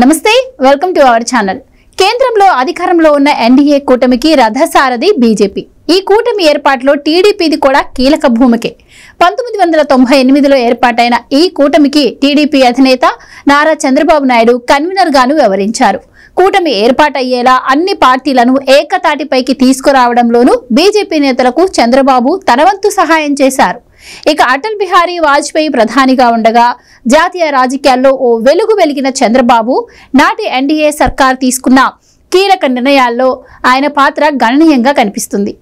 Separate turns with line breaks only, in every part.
నమస్తే welcome to our channel కేంద్రంలో అధికారంలో ఉన్న ఎన్డీఏ కూటమికి రథసారథి బీజేపీ ఈ కూటమి ఏర్పాటులో టీడీపీది కూడా కీలక భూమికే పంతొమ్మిది వందల తొంభై ఎనిమిదిలో ఏర్పాటైన ఈ కూటమికి టీడీపీ అధినేత నారా చంద్రబాబు నాయుడు కన్వీనర్గాను వివరించారు కూటమి ఏర్పాటయ్యేలా అన్ని పార్టీలను ఏకతాటిపైకి తీసుకురావడంలోనూ బీజేపీ నేతలకు చంద్రబాబు తనవంతు సహాయం చేశారు ఇక అటల్ బిహారీ వాజ్పేయి ప్రధానిగా ఉండగా జాతీయ రాజకీయాల్లో ఓ వెలుగు వెలిగిన చంద్రబాబు నాటి ఎన్డీఏ సర్కార్ తీసుకున్న కీలక నిర్ణయాల్లో ఆయన పాత్ర గణనీయంగా కనిపిస్తుంది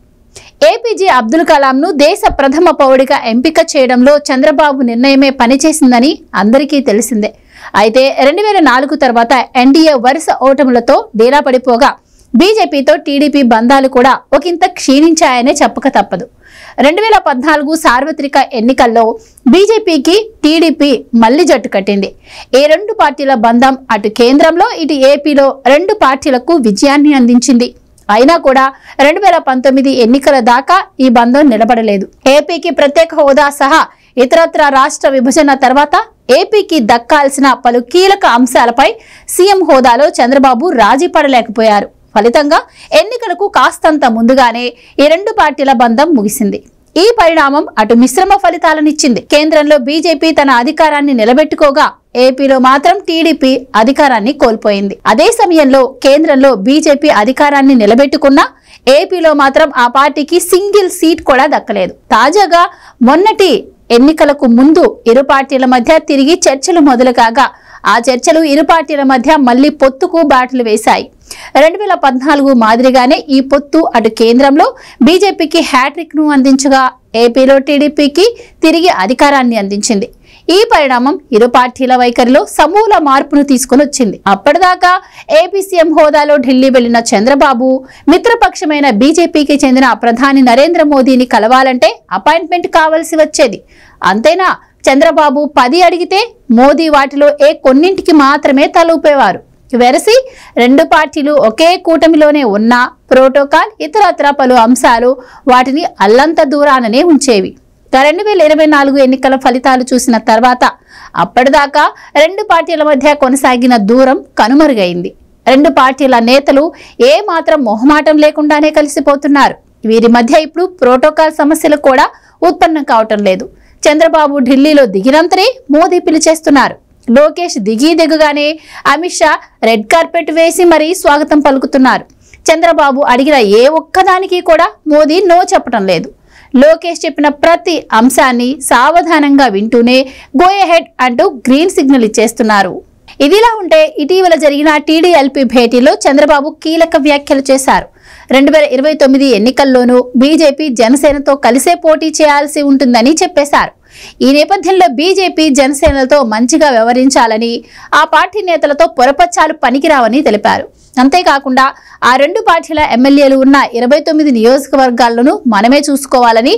ఏపీజే అబ్దుల్ కలాంను దేశ ప్రథమ పౌడిగా ఎంపిక చేయడంలో చంద్రబాబు నిర్ణయమే పనిచేసిందని అందరికీ తెలిసిందే అయితే రెండు వేల నాలుగు తర్వాత ఎన్డీఏ వరుస ఓటములతో డీలా పడిపోగా బీజేపీతో టీడీపీ బంధాలు కూడా ఒకంత క్షీణించాయనే చెప్పక తప్పదు రెండు వేల పద్నాలుగు సార్వత్రిక ఎన్నికల్లో బీజేపీకి టీడీపీ మళ్లీ జట్టు కట్టింది ఏ రెండు పార్టీల బంధం అటు కేంద్రంలో ఇటు ఏపీలో రెండు పార్టీలకు విజయాన్ని అందించింది అయినా కూడా రెండు వేల పంతొమ్మిది ఎన్నికల దాకా ఈ బంధం నిలబడలేదు ఏపీకి ప్రత్యేక హోదా సహా ఇతరత్ర రాష్ట్ర విభజన తర్వాత ఏపీకి దక్కాల్సిన పలు కీలక అంశాలపై సీఎం హోదాలో చంద్రబాబు రాజీ పడలేకపోయారు ఫలితంగా ఎన్నికలకు కాస్తంత ముందుగానే ఈ రెండు పార్టీల బంధం ముగిసింది ఈ పరిణామం అటు మిశ్రమ ఫలితాలనిచ్చింది కేంద్రంలో బీజేపీ తన అధికారాన్ని నిలబెట్టుకోగా ఏపీలో మాత్రం టీడీపీ అధికారాన్ని కోల్పోయింది అదే సమయంలో కేంద్రంలో బీజేపీ అధికారాన్ని నిలబెట్టుకున్నా ఏపీలో మాత్రం ఆ పార్టీకి సింగిల్ సీట్ కూడా దక్కలేదు తాజాగా మొన్నటి ఎన్నికలకు ముందు ఇరు పార్టీల మధ్య తిరిగి చర్చలు మొదలు కాగా ఆ చర్చలు ఇరు పార్టీల మధ్య మళ్లీ పొత్తుకు బాటలు వేశాయి రెండు వేల పద్నాలుగు మాదిరిగానే ఈ పొత్తు అటు కేంద్రంలో బీజేపీకి హ్యాట్రిక్ను అందించగా ఏపీలో టీడీపీకి తిరిగి అధికారాన్ని అందించింది ఈ పరిణామం ఇరు పార్టీల వైఖరిలో సమూల మార్పును తీసుకుని వచ్చింది అప్పటిదాకా ఏపీ సీఎం హోదాలో ఢిల్లీ వెళ్లిన చంద్రబాబు మిత్రపక్షమైన బీజేపీకి చెందిన ప్రధాని నరేంద్ర మోదీని కలవాలంటే అపాయింట్మెంట్ కావలసి వచ్చేది అంతేనా చంద్రబాబు పది అడిగితే మోదీ వాటిలో ఏ కొన్నింటికి మాత్రమే తలూపేవారు వెరసి రెండు పార్టీలు ఒకే కూటమిలోనే ఉన్న ప్రోటోకాల్ ఇతరత్ర పలు అంశాలు వాటిని అల్లంత దూరాననే ఉంచేవి రెండు వేల ఇరవై నాలుగు ఎన్నికల ఫలితాలు చూసిన తర్వాత అప్పటిదాకా రెండు పార్టీల మధ్య కొనసాగిన దూరం కనుమరుగైంది రెండు పార్టీల నేతలు ఏ మాత్రం మొహమాటం లేకుండానే కలిసిపోతున్నారు వీరి మధ్య ఇప్పుడు ప్రోటోకాల్ సమస్యలు కూడా ఉత్పన్నం కావటం లేదు చంద్రబాబు ఢిల్లీలో దిగినంతనే మోదీ పిలిచేస్తున్నారు లోకేష్ దిగి దిగగానే అమిత్ షా రెడ్ కార్పెట్ వేసి మరీ స్వాగతం పలుకుతున్నారు చంద్రబాబు అడిగిన ఏ ఒక్కదానికి కూడా మోదీ నో చెప్పడం లేదు లోకేష్ చెప్పిన ప్రతి అంశాన్ని సావధానంగా వింటూనే గోయహెడ్ అంటూ గ్రీన్ సిగ్నల్ ఇచ్చేస్తున్నారు ఇదిలా ఉంటే ఇటీవల జరిగిన టీడీఎల్పీ భేటీలో చంద్రబాబు కీలక వ్యాఖ్యలు చేశారు రెండు వేల ఇరవై తొమ్మిది ఎన్నికల్లోనూ బీజేపీ జనసేనతో కలిసే పోటీ చేయాల్సి ఉంటుందని చెప్పేశారు ఈ నేపథ్యంలో బీజేపీ జనసేనలతో మంచిగా వ్యవహరించాలని ఆ పార్టీ నేతలతో పొరపచ్చాలు పనికిరావని తెలిపారు అంతేకాకుండా ఆ రెండు పార్టీల ఎమ్మెల్యేలు ఉన్న ఇరవై తొమ్మిది నియోజకవర్గాల్లోనూ మనమే చూసుకోవాలని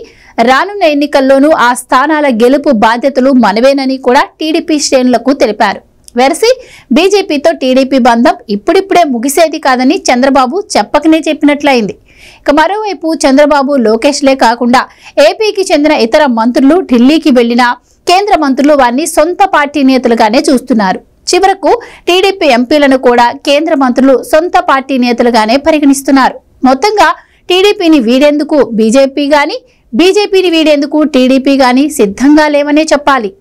రానున్న ఎన్నికల్లోనూ ఆ స్థానాల గెలుపు బాధ్యతలు మనవేనని కూడా టీడీపీ శ్రేణులకు తెలిపారు వెరసి బీజేపీతో టీడీపీ బంధం ఇప్పుడిప్పుడే ముగిసేది కాదని చంద్రబాబు చెప్పకనే చెప్పినట్లయింది ఇక మరోవైపు చంద్రబాబు లోకేష్లే కాకుండా ఏపీకి చెందిన ఇతర మంత్రులు ఢిల్లీకి వెళ్లినా కేంద్ర మంత్రులు వారిని సొంత పార్టీ నేతలుగానే చూస్తున్నారు చివరకు టీడీపీ ఎంపీలను కూడా కేంద్ర మంత్రులు సొంత పార్టీ నేతలుగానే పరిగణిస్తున్నారు మొత్తంగా టీడీపీని వీడేందుకు బీజేపీ గాని బీజేపీని వీడేందుకు టీడీపీ గాని సిద్ధంగా లేవనే చెప్పాలి